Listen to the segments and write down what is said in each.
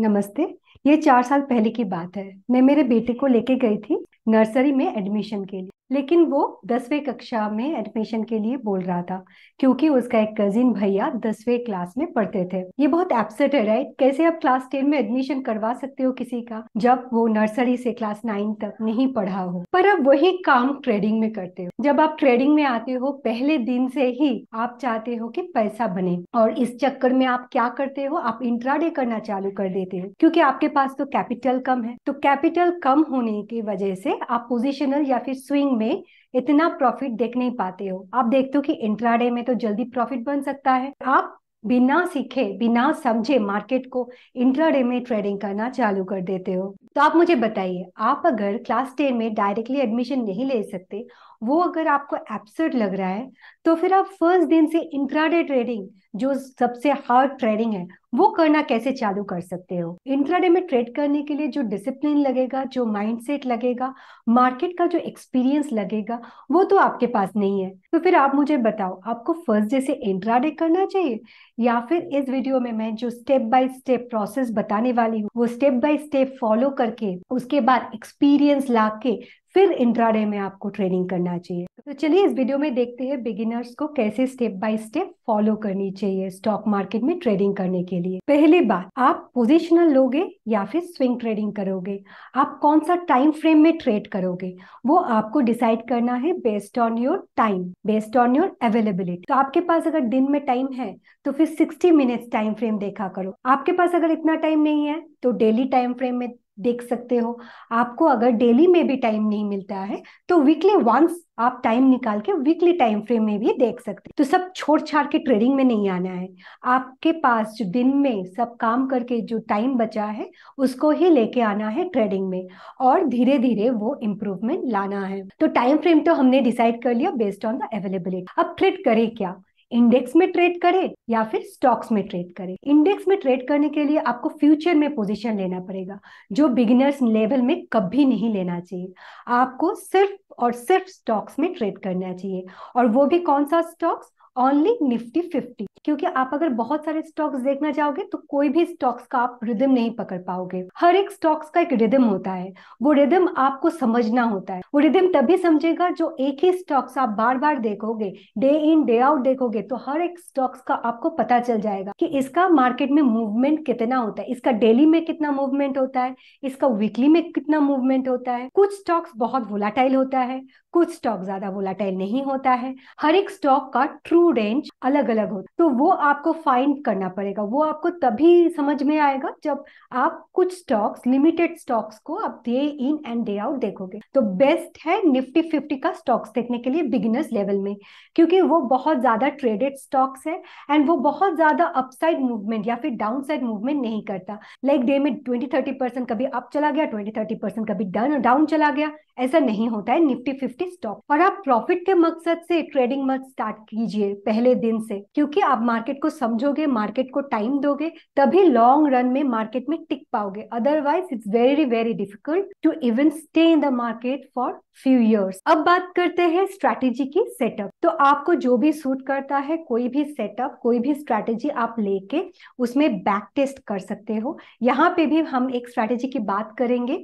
नमस्ते ये चार साल पहले की बात है मैं मेरे बेटे को लेके गई थी नर्सरी में एडमिशन के लिए लेकिन वो दसवें कक्षा में एडमिशन के लिए बोल रहा था क्योंकि उसका एक कजिन भैया दसवें क्लास में पढ़ते थे ये बहुत एबसेट है राइट कैसे आप क्लास टेन में एडमिशन करवा सकते हो किसी का जब वो नर्सरी से क्लास नाइन तक नहीं पढ़ा हो पर आप वही काम ट्रेडिंग में करते हो जब आप ट्रेडिंग में आते हो पहले दिन से ही आप चाहते हो की पैसा बने और इस चक्कर में आप क्या करते हो आप इंट्राडे करना चालू कर देते हो क्योंकि आपके पास तो कैपिटल कम है तो कैपिटल कम होने की वजह से आप पोजिशनल या फिर स्विंग में में इतना प्रॉफिट देख नहीं पाते हो आप देखते हो कि इंट्राडे में तो जल्दी प्रॉफिट बन सकता है आप बिना सीखे बिना समझे मार्केट को इंट्राडे में ट्रेडिंग करना चालू कर देते हो तो आप मुझे बताइए आप अगर क्लास टेन में डायरेक्टली एडमिशन नहीं ले सकते वो अगर आपको एब्सर्ड लग रहा है तो फिर आप फर्स्ट दिन से इंट्राडे ट्रेडिंग जो सबसे हार्ड ट्रेडिंग है वो करना कैसे चालू कर सकते हो इंट्राडे में ट्रेड करने के लिए जो डिसिप्लिन लगेगा जो माइंडसेट लगेगा मार्केट का जो एक्सपीरियंस लगेगा वो तो आपके पास नहीं है तो फिर आप मुझे बताओ आपको फर्स्ट डे से इंट्राडे करना चाहिए या फिर इस वीडियो में मैं जो स्टेप बाय स्टेप प्रोसेस बताने वाली हूँ वो स्टेप बाय स्टेप फॉलो करके उसके बाद एक्सपीरियंस ला के फिर इंट्राडे में आपको ट्रेनिंग करना चाहिए तो चलिए इस वीडियो में देखते हैं बिगिनर्स को कैसे स्टेप बाय स्टेप फॉलो करनी चाहिए चाहिए स्टॉक मार्केट में ट्रेडिंग करने के लिए पहली बात आप पोजिशनल लोगे या फिर स्विंग ट्रेडिंग करोगे आप कौन सा टाइम फ्रेम में ट्रेड करोगे वो आपको डिसाइड करना है based on your time based on your availability तो आपके पास अगर दिन में टाइम है तो फिर सिक्सटी मिनट्स टाइम फ्रेम देखा करो आपके पास अगर इतना टाइम नहीं है तो डेली टाइम फ्रेम में देख सकते हो आपको अगर डेली में भी टाइम नहीं मिलता है तो वीकली वंस आप टाइम निकाल के वीकली टाइम फ्रेम में भी देख सकते तो सब छोड़ छाड़ के ट्रेडिंग में नहीं आना है आपके पास जो दिन में सब काम करके जो टाइम बचा है उसको ही लेके आना है ट्रेडिंग में और धीरे धीरे वो इम्प्रूवमेंट लाना है तो टाइम फ्रेम तो हमने डिसाइड कर लिया बेस्ड ऑन द अवेलेबिलिटी अब ट्रेड करे क्या इंडेक्स में ट्रेड करे या फिर स्टॉक्स में ट्रेड करे इंडेक्स में ट्रेड करने के लिए आपको फ्यूचर में पोजीशन लेना पड़ेगा जो बिगिनर्स लेवल में कभी नहीं लेना चाहिए आपको सिर्फ और सिर्फ स्टॉक्स में ट्रेड करना चाहिए और वो भी कौन सा स्टॉक्स ओनली निफ्टी फिफ्टी क्योंकि आप अगर बहुत सारे स्टॉक्स देखना चाहोगे तो कोई भी स्टॉक्स का आप रिदम नहीं पकड़ पाओगे हर एक स्टॉक्स का एक रिदम होता है वो रिदम आपको समझना होता है वो रिदम तभी समझेगा जो एक ही स्टॉक्स आप बार बार देखोगे डे इन डे आउट देखोगे तो हर एक स्टॉक्स का आपको पता चल जाएगा कि इसका मार्केट में मूवमेंट कितना होता है इसका डेली में कितना मूवमेंट होता है इसका वीकली में कितना मूवमेंट होता है कुछ स्टॉक्स बहुत वोलाटाइल होता है कुछ स्टॉक ज्यादा वोलाटाइल नहीं होता है हर एक स्टॉक का ट्रू रेंज अलग अलग होता है तो वो आपको फाइंड करना पड़ेगा वो आपको तभी समझ में आएगा जब आप कुछ स्टॉक्स लिमिटेड स्टॉक्स को आप day in and day out देखोगे तो बेस्ट है निफ्टी फिफ्टी का स्टॉक्स देखने के लिए बिगिनर्स लेवल में क्योंकि वो बहुत ज्यादा ट्रेडेड स्टॉक्स है एंड वो बहुत ज्यादा अपसाइड मूवमेंट या फिर डाउन साइड मूवमेंट नहीं करता लाइक like डे में ट्वेंटी थर्टी परसेंट कभी अप चला गया ट्वेंटी थर्टी परसेंट कभी डाउन चला गया ऐसा नहीं होता है निफ्टी फिफ्टी के स्टॉक और आप प्रॉफिट के मकसद से ट्रेडिंग मत स्टार्ट कीजिए पहले दिन से क्योंकि आप मार्केट को समझोगे मार्केट को टाइम दोगे तभी लॉन्ग रन में मार्केट में टिक पाओगे otherwise it's very very difficult to even stay in the market for few years अब बात करते हैं स्ट्रेटेजी की सेटअप तो आपको जो भी सूट करता है कोई भी सेटअप कोई भी स्ट्रैटेजी आप लेके उसमें बैक टेस्ट कर सकते हो यहाँ पे भी हम एक स्ट्रैटेजी की बात करेंगे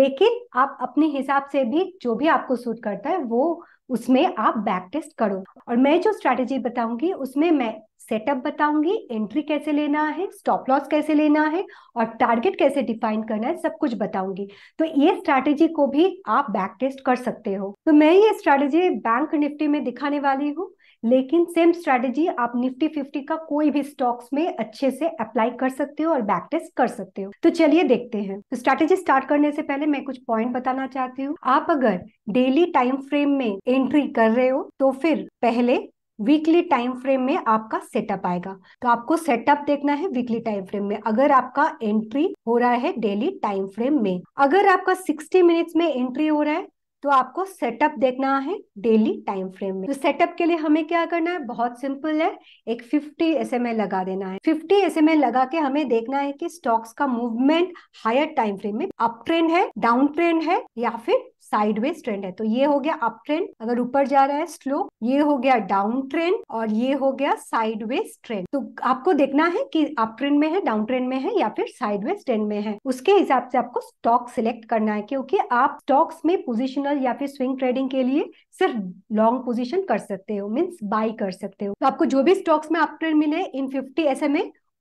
लेकिन आप अपने हिसाब से भी जो भी आपको सूट करता जाता है वो उसमें आप बैक टेस्ट करो और मैं जो स्ट्रेटेजी बताऊंगी उसमें मैं सेटअप बताऊंगी एंट्री कैसे लेना है स्टॉप लॉस कैसे लेना है और टारगेट कैसे डिफाइन करना है सब कुछ बताऊंगी तो ये स्ट्रैटेजी को भी आप बैक टेस्ट कर सकते हो तो मैं ये स्ट्रेटेजी बैंक निफ्टी में दिखाने वाली हूँ लेकिन सेम स्ट्रेटेजी आप निफ्टी फिफ्टी का कोई भी स्टॉक्स में अच्छे से अप्लाई कर सकते हो और बैक टेस्ट कर सकते हो तो चलिए देखते हैं तो स्ट्रेटेजी स्टार्ट करने से पहले मैं कुछ पॉइंट बताना चाहती हूँ आप अगर डेली टाइम फ्रेम में एंट्री कर रहे हो तो फिर पहले वीकली टाइम फ्रेम में आपका सेटअप आएगा तो आपको सेटअप देखना है वीकली टाइम फ्रेम में अगर आपका एंट्री हो रहा है डेली टाइम फ्रेम में अगर आपका 60 मिनट्स में एंट्री हो रहा है तो आपको सेटअप देखना है डेली टाइम फ्रेम में तो सेटअप के लिए हमें क्या करना है बहुत सिंपल है एक 50 एस लगा देना है 50 एस लगा के हमें देखना है कि स्टॉक्स का मूवमेंट हायर टाइम फ्रेम में अप ट्रेंड है डाउन ट्रेंड है या फिर साइडवेज ट्रेंड है तो ये हो गया अप ट्रेंड अगर ऊपर जा रहा है स्लो ये हो गया डाउन ट्रेंड और ये हो गया साइडवेज ट्रेंड तो आपको देखना है कि अप ट्रेंड में है डाउन ट्रेंड में है या फिर साइडवेज ट्रेंड में है उसके हिसाब से आपको स्टॉक सिलेक्ट करना है क्योंकि आप स्टॉक्स में पोजिशनल या फिर स्विंग ट्रेडिंग के लिए सिर्फ लॉन्ग पोजिशन कर सकते हो मीन्स बाई कर सकते हो तो आपको जो भी स्टॉक्स में अप ट्रेंड मिले इन फिफ्टी एस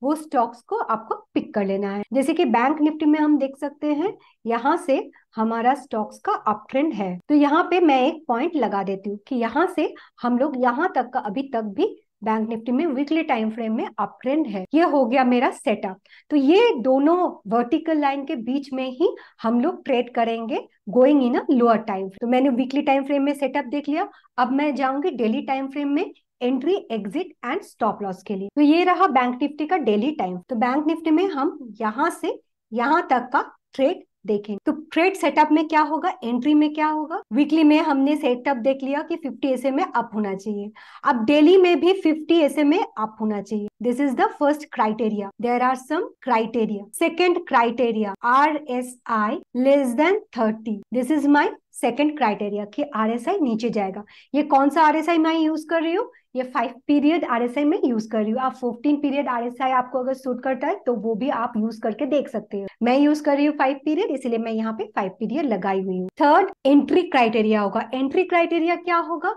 वो स्टॉक्स को आपको पिक कर लेना है जैसे कि बैंक निफ्टी में हम देख सकते हैं यहाँ से हमारा स्टॉक्स का अप ट्रेंड है तो यहाँ पे मैं एक पॉइंट लगा देती हूँ कि यहाँ से हम लोग यहाँ तक का अभी तक भी बैंक निफ्टी में वीकली टाइम फ्रेम में अप ट्रेंड है ये हो गया मेरा सेटअप तो ये दोनों वर्टिकल लाइन के बीच में ही हम लोग ट्रेड करेंगे going in a lower time तो मैंने वीकली टाइम फ्रेम में सेटअप देख लिया अब मैं जाऊंगी डेली टाइम फ्रेम में entry exit and stop loss के लिए तो ये रहा बैंक निफ्टी का डेली टाइम तो बैंक निफ्टी में हम यहाँ से यहाँ तक का ट्रेड देखें तो ट्रेड सेटअप में क्या होगा एंट्री में क्या होगा वीकली में हमने सेटअप देख लिया कि 50 एसए में अप होना चाहिए अब डेली में भी 50 एसए में अप होना चाहिए this is the first criteria there are some criteria second criteria R S I less than thirty this is my second criteria कि आरएसआई नीचे जाएगा ये कौन सा आरएसआई मैं यूज कर रही हूँ ये फाइव पीरियड आरएसआई में यूज कर रही हूँ आप फोर्टीन पीरियड आरएसआई आपको अगर सूट करता है तो वो भी आप यूज करके देख सकते हो मैं यूज कर रही हूँ फाइव पीरियड इसलिए मैं यहाँ पे फाइव पीरियड लगाई हुई हूँ थर्ड एंट्री क्राइटेरिया होगा एंट्री क्राइटेरिया क्या होगा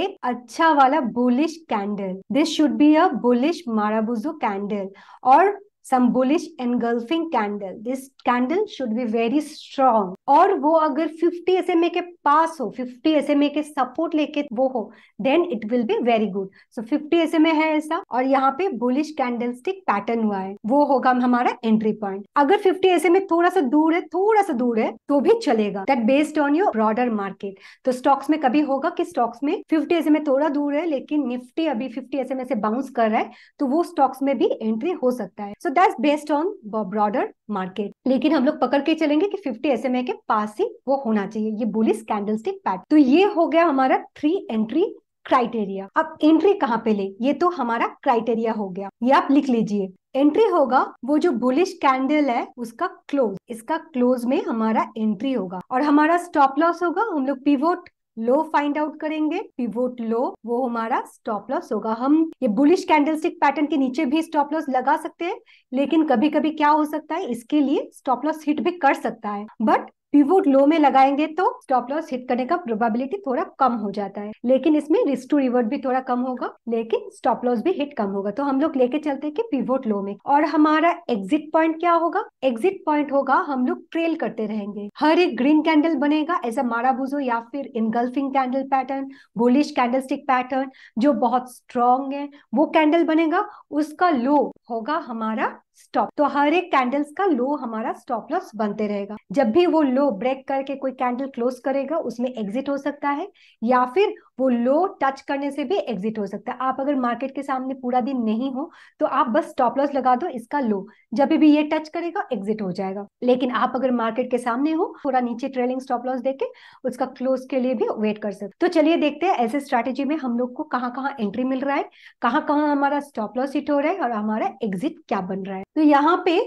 एक अच्छा वाला bullish candle this should be a bullish marubozu candle और some bullish engulfing candle this candle should be very strong और वो अगर फिफ्टी एस एम ए के पास हो फिफ्टी एस एम ए के सपोर्ट लेके वो हो then it will be very good so fifty S M A है ऐसा और यहाँ पे बुलिश कैंडल स्टिक पैटर्न हुआ है वो होगा हमारा एंट्री पॉइंट अगर फिफ्टी एस एम ए थोड़ा सा दूर है थोड़ा सा दूर है तो भी चलेगा that based on your broader market तो स्टॉक्स में कभी होगा कि स्टॉक्स में फिफ्टी एस एम ए थोड़ा दूर है लेकिन निफ्टी अभी फिफ्टी एस एम ए से बाउंस कर रहा है तो वो स्टॉक्स में भी एंट्री हो सकता है so data is based on broader market लेकिन हम लोग पकड़ के चलेंगे कि 50 एस के पास ही वो होना चाहिए ये बोली स्कैंडल स्टिक पैट तो ये हो गया हमारा थ्री एंट्री क्राइटेरिया अब एंट्री कहाँ पे ले ये तो हमारा क्राइटेरिया हो गया ये आप लिख लीजिए एंट्री होगा वो जो बुलिश कैंडल है उसका क्लोज इसका क्लोज में हमारा एंट्री होगा और हमारा स्टॉप लॉस होगा हम लोग पिवोट लो फाइंड आउट करेंगे पिवोट लो वो हमारा स्टॉप लॉस होगा हम ये बुलिश कैंडलस्टिक पैटर्न के नीचे भी स्टॉप लॉस लगा सकते हैं लेकिन कभी कभी क्या हो सकता है इसके लिए स्टॉप लॉस हिट भी कर सकता है बट पिवोट लो में लगाएंगे तो स्टॉप लॉस हिट करने का प्रोबेबिलिटी थोड़ा कम हो जाता है लेकिन इसमें रिस्क टू रिवर्ट भी थोड़ा कम होगा लेकिन स्टॉप लॉस भी हिट कम होगा तो हम लोग लेके चलते हैं कि पिवोट लो में और हमारा एग्जिट पॉइंट क्या होगा एग्जिट पॉइंट होगा हम लोग ट्रेल करते रहेंगे हर एक ग्रीन कैंडल बनेगा एज अ माराबुजो या फिर engulfing candle pattern bullish candle pattern जो बहुत स्ट्रॉन्ग है वो कैंडल बनेगा उसका लो होगा हमारा स्टॉप तो हर एक कैंडल्स का लो हमारा स्टॉप लॉस बनते रहेगा जब भी वो लो ब्रेक करके कोई कैंडल क्लोज करेगा उसमें एग्जिट हो सकता है या फिर वो लो टच करने से भी एग्जिट हो सकता है आप अगर मार्केट के सामने पूरा दिन नहीं हो तो आप बस स्टॉप लॉस लगा दो इसका लो जब भी ये टच करेगा एग्जिट हो जाएगा लेकिन आप अगर मार्केट के सामने हो थोड़ा नीचे ट्रेलिंग स्टॉप लॉस देके उसका क्लोज के लिए भी वेट कर सकते तो चलिए देखते हैं ऐसे स्ट्रैटेजी में हम लोग को कहाँ कहाँ एंट्री मिल रहा है कहाँ कहाँ हमारा स्टॉप लॉस हिट हो रहा है और हमारा एग्जिट क्या बन रहा है तो यहाँ पे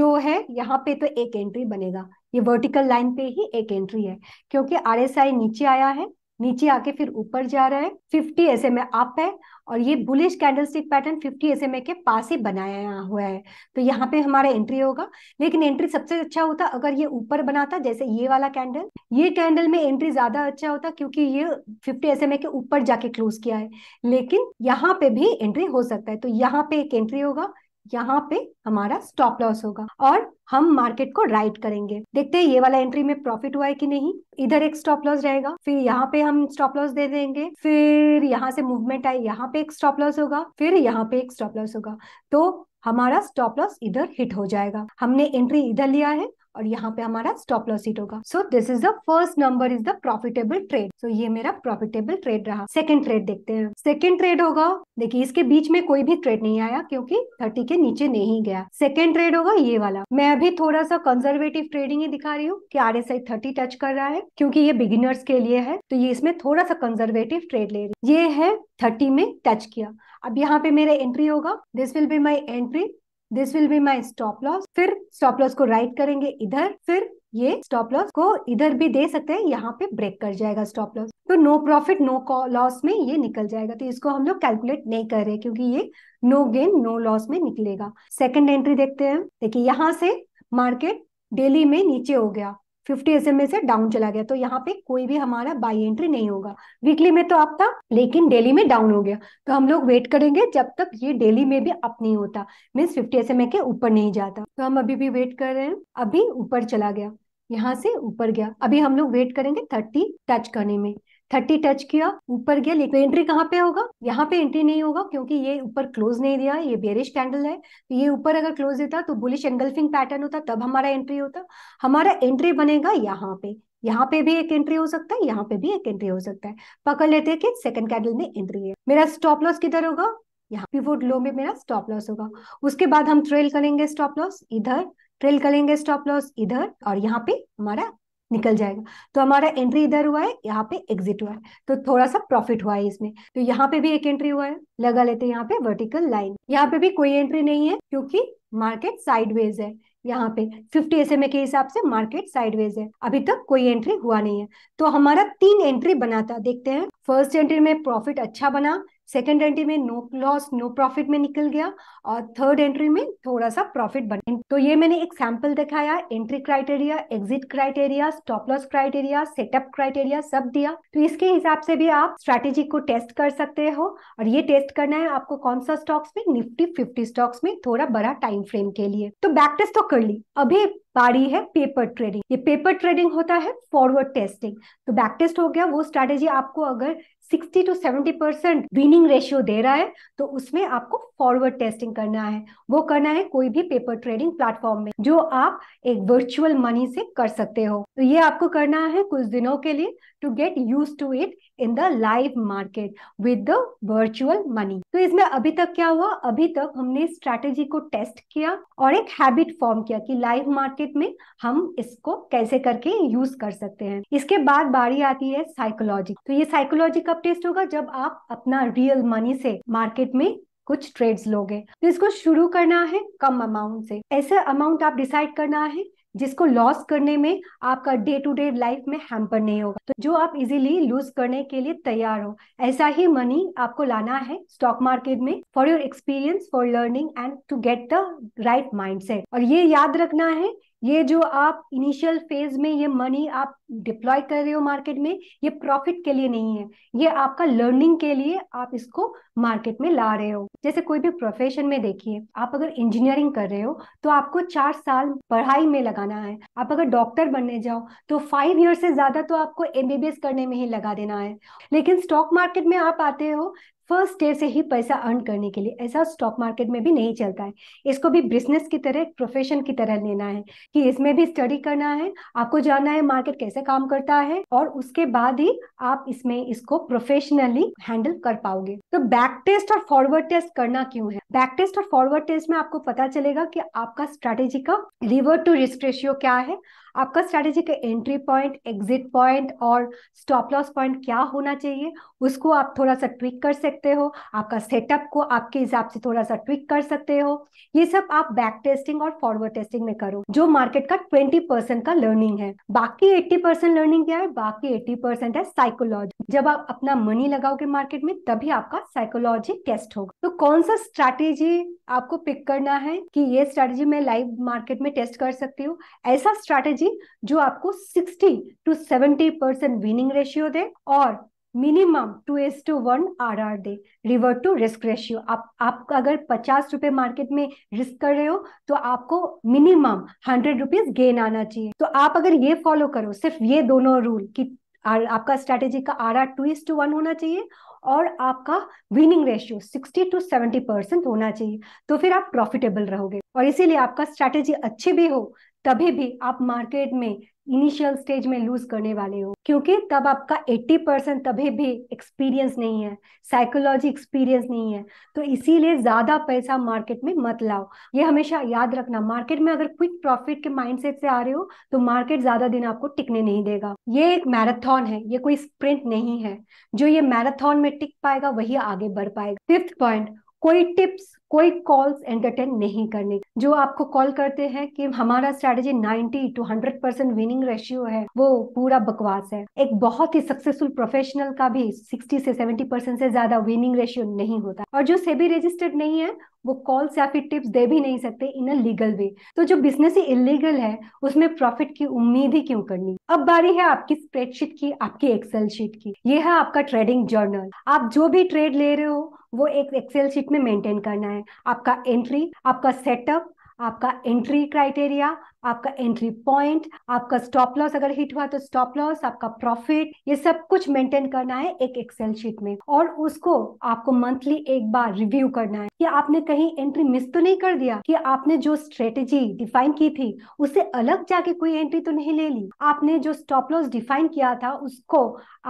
जो है यहाँ पे तो एक एंट्री बनेगा ये वर्टिकल लाइन पे ही एक एंट्री है क्योंकि आरएसआई नीचे आया है नीचे आके फिर ऊपर जा रहा है फिफ्टी एस एम अप है और ये bullish stick pattern fifty S M के पास ही बनाया हुआ है तो यहाँ पे हमारा एंट्री होगा लेकिन एंट्री सबसे अच्छा होता अगर ये ऊपर बनाता जैसे ये वाला कैंडल ये कैंडल में एंट्री ज्यादा अच्छा होता क्योंकि ये फिफ्टी एस के ऊपर जाके क्लोज किया है लेकिन यहाँ पे भी एंट्री हो सकता है तो यहाँ पे एक एंट्री होगा यहाँ पे हमारा स्टॉप लॉस होगा और हम मार्केट को राइट करेंगे देखते हैं ये वाला एंट्री में प्रॉफिट हुआ है कि नहीं इधर एक स्टॉप लॉस रहेगा फिर यहाँ पे हम स्टॉप लॉस दे देंगे फिर यहाँ से मूवमेंट आई यहाँ पे एक स्टॉप लॉस होगा फिर यहाँ पे एक स्टॉप लॉस होगा तो हमारा स्टॉप लॉस इधर हिट हो जाएगा हमने एंट्री इधर लिया है और यहाँ पे हमारा स्टॉप लॉस हिट होगा so this is the first number is the profitable trade so ये मेरा प्रॉफिटेबल ट्रेड रहा सेकंड ट्रेड देखते हैं सेकंड ट्रेड होगा देखिए इसके बीच में कोई भी ट्रेड नहीं आया क्योंकि थर्टी के नीचे नहीं गया सेकंड ट्रेड होगा ये वाला मैं अभी थोड़ा सा कंजर्वेटिव ट्रेडिंग ही दिखा रही हूँ की R S I thirty touch कर रहा है क्योंकि ये बिगिनर्स के लिए है तो ये इसमें थोड़ा सा कंजर्वेटिव ट्रेड ले रही ये है थर्टी में टच किया अब यहाँ पे मेरा एंट्री होगा this will be my entry this will be my stop loss फिर स्टॉप लॉस को राइट करेंगे इधर फिर ये स्टॉप लॉस को इधर भी दे सकते हैं यहाँ पे ब्रेक कर जाएगा स्टॉप लॉस तो नो प्रॉफिट नो लॉस में ये निकल जाएगा तो इसको हम लोग कैलकुलेट नहीं कर रहे क्योंकि ये नो गेन नो लॉस में निकलेगा सेकंड एंट्री देखते हैं देखिए यहाँ से मार्केट डेली में नीचे हो गया फिफ्टी एस से डाउन चला गया तो यहाँ पे कोई भी हमारा बाई एंट्री नहीं होगा वीकली में तो अप था लेकिन डेली में डाउन हो गया तो हम लोग वेट करेंगे जब तक ये डेली में भी अप नहीं होता means fifty S M A के ऊपर नहीं जाता तो हम अभी भी वेट कर रहे हैं अभी ऊपर चला गया यहाँ से ऊपर गया अभी हम लोग वेट करेंगे थर्टी टच करने में थर्टी टच किया ऊपर गया लेकिन एंट्री कहाँ पे होगा यहाँ पे एंट्री नहीं होगा क्योंकि ये ऊपर क्लोज नहीं दिया ये बेरिश कैंडल है तो ये ऊपर अगर क्लोज देता तो बुलिश एंगल्फिंग पैटर्न होता तब हमारा एंट्री होता हमारा एंट्री बनेगा यहाँ पे यहाँ पे भी एक एंट्री हो सकता है यहाँ पे भी एक एंट्री हो सकता है पकड़ लेते हैं कि सेकंड कैंडल में एंट्री है मेरा स्टॉप लॉस किधर होगा यहाँ पे पिवोट लो में मेरा स्टॉप लॉस होगा उसके बाद हम ट्रेल करेंगे स्टॉप लॉस इधर ट्रेल करेंगे स्टॉप लॉस इधर और यहाँ पे हमारा निकल जाएगा तो हमारा एंट्री इधर हुआ है यहाँ पे एग्जिट हुआ है तो थोड़ा सा प्रॉफिट हुआ है इसमें तो यहाँ पे भी एक एंट्री हुआ है लगा लेते हैं यहाँ पे वर्टिकल लाइन यहाँ पे भी कोई एंट्री नहीं है क्योंकि मार्केट साइडवेज है यहाँ पे 50 एस के हिसाब से मार्केट साइडवेज है अभी तक कोई एंट्री हुआ नहीं है तो हमारा तीन एंट्री बना था देखते हैं फर्स्ट एंट्री में प्रॉफिट अच्छा बना सेकेंड एंट्री में नो लॉस नो प्रॉफिट में निकल गया और थर्ड एंट्री में थोड़ा सा प्रॉफिट बने तो ये मैंने एक सैंपल दिखाया entry criteria exit criteria stop loss criteria setup criteria सब दिया तो इसके हिसाब से भी आप स्ट्रैटेजी को टेस्ट कर सकते हो और ये टेस्ट करना है आपको कौन सा स्टॉक्स में निफ्टी फिफ्टी स्टॉक्स में थोड़ा बड़ा टाइम फ्रेम के लिए तो बैक टेस्ट तो कर ली अभी बारी है पेपर ट्रेडिंग ये पेपर ट्रेडिंग होता है फॉरवर्ड टेस्टिंग तो बैक टेस्ट हो गया वो स्ट्रेटेजी आपको अगर 60 टू 70 परसेंट विनिंग रेशियो दे रहा है तो उसमें आपको फॉरवर्ड टेस्टिंग करना है वो करना है कोई भी पेपर ट्रेडिंग प्लेटफॉर्म में जो आप एक वर्चुअल मनी से कर सकते हो तो ये आपको करना है कुछ दिनों के लिए to get used to it in the live market with the virtual money तो इसमें अभी तक क्या हुआ अभी तक हमने स्ट्रैटेजी को टेस्ट किया और एक हैबिट फॉर्म किया कि लाइव मार्केट में हम इसको कैसे करके यूज कर सकते हैं इसके बाद बारी आती है साइकोलॉजी तो ये साइकोलॉजी कब टेस्ट होगा जब आप अपना रियल मनी से मार्केट में कुछ ट्रेड्स लोगे तो इसको शुरू करना है कम अमाउंट से ऐसे अमाउंट आप डिसाइड करना है जिसको लॉस करने में आपका डे टू डे लाइफ में हैम्पर नहीं होगा तो जो आप इजीली लूज करने के लिए तैयार हो ऐसा ही मनी आपको लाना है स्टॉक मार्केट में for your experience for learning and to get the right mind और ये याद रखना है ये जो आप इनिशियल फेज में ये मनी आप डिप्लॉय कर रहे हो मार्केट में ये प्रॉफिट के लिए नहीं है ये आपका लर्निंग के लिए आप इसको मार्केट में ला रहे हो जैसे कोई भी प्रोफेशन में देखिए आप अगर इंजीनियरिंग कर रहे हो तो आपको चार साल पढ़ाई में लगाना है आप अगर डॉक्टर बनने जाओ तो फाइव ईयर से ज्यादा तो आपको एमबीबीएस करने में ही लगा देना है लेकिन स्टॉक मार्केट में आप आते हो फर्स्ट डे से ही पैसा अर्न करने के लिए ऐसा स्टॉक मार्केट में भी नहीं चलता है इसको भी बिजनेस की तरह प्रोफेशन की तरह लेना है कि इसमें भी स्टडी करना है आपको जानना है मार्केट कैसे काम करता है और उसके बाद ही आप इसमें इसको प्रोफेशनली हैंडल कर पाओगे तो बैक टेस्ट और फॉरवर्ड टेस्ट करना क्यों है बैक टेस्ट और फॉरवर्ड टेस्ट में आपको पता चलेगा कि आपका स्ट्रेटेजी का रिवर टू रिस्क रेशियो क्या है आपका स्ट्रेटेजी का एंट्री पॉइंट एग्जिट पॉइंट और स्टॉप लॉस पॉइंट क्या होना चाहिए उसको आप थोड़ा सा ट्विक कर सकते हो आपका सेटअप को आपके हिसाब से थोड़ा सा ट्विक कर सकते हो ये सब आप बैक टेस्टिंग और फॉरवर्ड टेस्टिंग में करो जो मार्केट का ट्वेंटी परसेंट का लर्निंग है बाकी एट्टी परसेंट लर्निंग क्या है बाकी एट्टी परसेंट है साइकोलॉजी जब आप अपना मनी लगाओगे मार्केट में तभी आपका साइकोलॉजी टेस्ट होगा तो कौन सा स्ट्रैटेजी स्ट्रैटेजी आपको पिक करना है कि ये स्ट्रैटेजी मैं लाइव मार्केट में टेस्ट कर सकती हूँ ऐसा स्ट्रैटेजी जो आपको 60 टू 70 परसेंट विनिंग रेशियो दे और minimum two is to one R R दे रिवर्ट टू रिस्क रेशियो आप आप अगर पचास रुपए मार्केट में रिस्क कर रहे हो तो आपको मिनिमम हंड्रेड रुपीज गेन आना चाहिए तो आप अगर ये फॉलो करो सिर्फ ये दोनों रूल कि आपका स्ट्रैटेजी का R R two is to one होना चाहिए और आपका विनिंग रेशियो 60 टू 70 परसेंट होना चाहिए तो फिर आप प्रॉफिटेबल रहोगे और इसीलिए आपका स्ट्रैटेजी अच्छी भी हो तभी भी आप मार्केट में इनिशियल स्टेज में लूज करने वाले हो क्योंकि तब आपका 80 परसेंट तभी भी एक्सपीरियंस नहीं है साइकोलॉजी एक्सपीरियंस नहीं है तो इसीलिए ज्यादा पैसा मार्केट में मत लाओ ये हमेशा याद रखना मार्केट में अगर क्विक प्रॉफिट के माइंडसेट से आ रहे हो तो मार्केट ज्यादा दिन आपको टिकने नहीं देगा ये एक मैराथन है ये कोई स्प्रिंट नहीं है जो ये मैराथन में टिक पाएगा वही आगे बढ़ पाएगा फिफ्थ पॉइंट कोई टिप्स कोई कॉल्स एंटरटेन नहीं करने जो आपको कॉल करते हैं कि हमारा strategy 90 to 100 percent winning ratio है वो पूरा बकवास है एक बहुत ही सक्सेसफुल प्रोफेशनल का भी 60 से 70 परसेंट से ज्यादा विनिंग रेशियो नहीं होता और जो सेबी रजिस्टर्ड नहीं है वो कॉल्स या फिर टिप्स दे भी नहीं सकते इन अ लीगल वे तो जो बिजनेस ही इलीगल है उसमें प्रॉफिट की उम्मीद ही क्यों करनी अब बारी है आपकी स्प्रेडशीट की आपकी एक्सेल शीट की ये है आपका ट्रेडिंग जर्नल आप जो भी ट्रेड ले रहे हो वो एक एक्सेल शीट में मेंटेन करना है आपका एंट्री आपका सेटअप आपका एंट्री क्राइटेरिया आपका एंट्री पॉइंट आपका स्टॉप लॉस अगर हिट हुआ तो स्टॉप लॉस आपका प्रॉफिट ये सब कुछ मेंटेन करना है एक एक्सेल शीट में और उसको आपको मंथली एक बार रिव्यू करना है कि आपने कहीं एंट्री मिस तो नहीं कर दिया कि आपने जो स्ट्रेटेजी डिफाइन की थी उससे अलग जाके कोई एंट्री तो नहीं ले ली आपने जो स्टॉप लॉस डिफाइन किया था उसको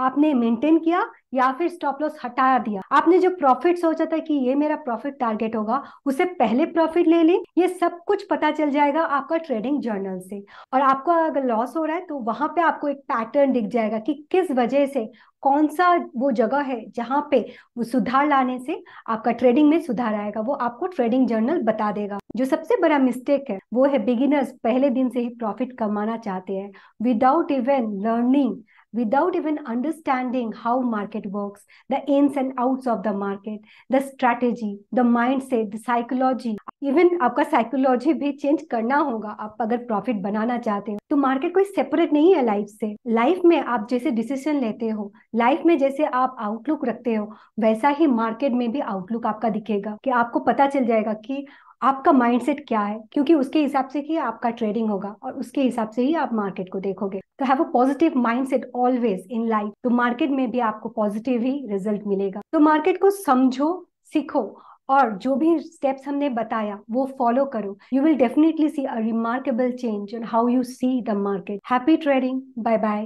आपने मेंटेन किया या फिर स्टॉप लॉस हटा दिया आपने जो प्रॉफिट सोचा था कि ये मेरा प्रॉफिट टारगेट होगा उसे पहले प्रॉफिट ले ली ये सब कुछ पता चल जाएगा आपका ट्रेडिंग जर्नल से और आपको अगर लॉस हो रहा है तो वहां पे आपको एक पैटर्न दिख जाएगा कि किस वजह से कौन सा वो जगह है जहां पे वो सुधार लाने से आपका ट्रेडिंग में सुधार आएगा वो आपको ट्रेडिंग जर्नल बता देगा जो सबसे बड़ा मिस्टेक है वो है बिगिनर्स पहले दिन से ही प्रॉफिट कमाना चाहते हैं without even learning without even understanding how market works the ins and outs of the market the strategy the mindset the psychology even आपका साइकोलॉजी भी चेंज करना होगा आप अगर प्रॉफिट बनाना चाहते हो तो मार्केट कोई सेपरेट नहीं है लाइफ से लाइफ में आप जैसे डिसीजन लेते हो लाइफ में जैसे आप आउटलुक रखते हो वैसा ही मार्केट में भी आउटलुक आपका दिखेगा कि आपको पता चल जाएगा कि आपका माइंडसेट क्या है क्योंकि उसके हिसाब से ही आपका ट्रेडिंग होगा और उसके हिसाब से ही आप मार्केट को देखोगे तो have a positive mindset always in life तो मार्केट में भी आपको पॉजिटिव ही रिजल्ट मिलेगा तो मार्केट को समझो सीखो और जो भी स्टेप्स हमने बताया वो फॉलो करो you will definitely see a remarkable change on how you see the market happy trading bye bye